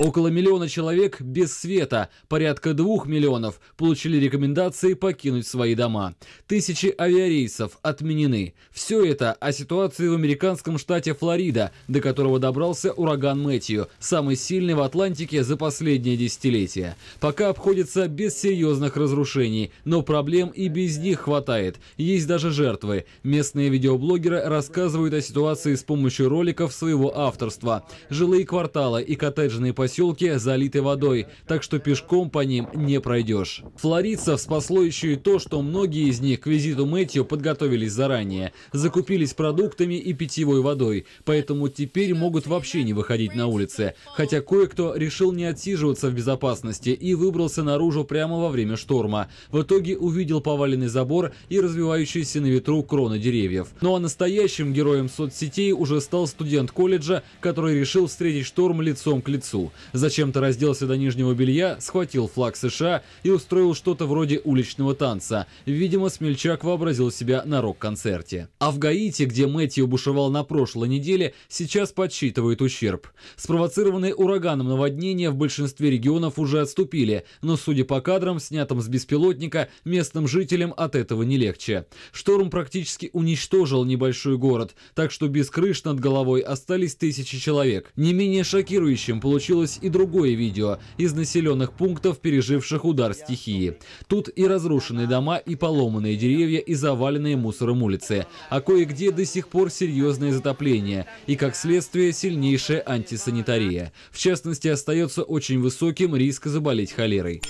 Около миллиона человек без света, порядка двух миллионов получили рекомендации покинуть свои дома. Тысячи авиарейсов отменены. Все это о ситуации в американском штате Флорида, до которого добрался ураган Мэтью, самый сильный в Атлантике за последнее десятилетие. Пока обходится без серьезных разрушений, но проблем и без них хватает. Есть даже жертвы. Местные видеоблогеры рассказывают о ситуации с помощью роликов своего авторства. Жилые кварталы и коттеджные поселки поселки залиты водой, так что пешком по ним не пройдешь. Флоридцев спасло еще и то, что многие из них к визиту Мэтью подготовились заранее, закупились продуктами и питьевой водой, поэтому теперь могут вообще не выходить на улицы, хотя кое-кто решил не отсиживаться в безопасности и выбрался наружу прямо во время шторма. В итоге увидел поваленный забор и развивающиеся на ветру кроны деревьев. Ну а настоящим героем соцсетей уже стал студент колледжа, который решил встретить шторм лицом к лицу. Зачем-то разделся до нижнего белья, схватил флаг США и устроил что-то вроде уличного танца. Видимо, Смельчак вообразил себя на рок-концерте. А в Гаити, где Мэтью бушевал на прошлой неделе, сейчас подсчитывают ущерб. Спровоцированные ураганом наводнения в большинстве регионов уже отступили, но, судя по кадрам, снятым с беспилотника, местным жителям от этого не легче. Шторм практически уничтожил небольшой город, так что без крыш над головой остались тысячи человек. Не менее шокирующим получилось появилось и другое видео из населенных пунктов, переживших удар стихии. Тут и разрушенные дома, и поломанные деревья, и заваленные мусором улицы. А кое-где до сих пор серьезное затопление и, как следствие, сильнейшая антисанитария. В частности, остается очень высоким риск заболеть холерой.